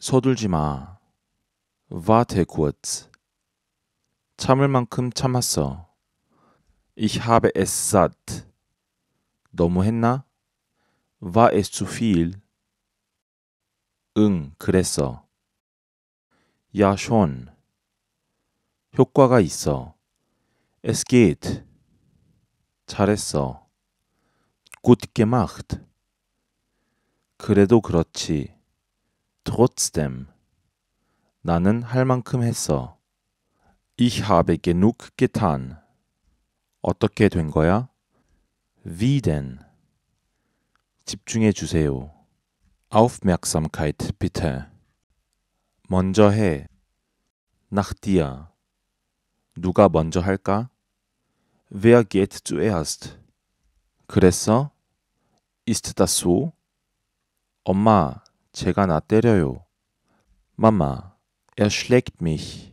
서둘지 마. Warte kurz. 참을 만큼 참았어. Ich habe es satt. 너무 했나? War es zu viel? 응, 그랬어. Ja schon. 효과가 있어. Es geht. 잘했어. Gut gemacht. 그래도 그렇지. Trotzdem. 나는 할 만큼 했어. Ich habe genug getan. 어떻게 된 거야? Wie denn? 집중해 주세요. Aufmerksamkeit bitte. 먼저 해. Nach dir. 누가 먼저 할까? Wer geht zuerst? 그랬어? Ist das so? 엄마, 제가 나 때려요. Mama, er schlägt mich.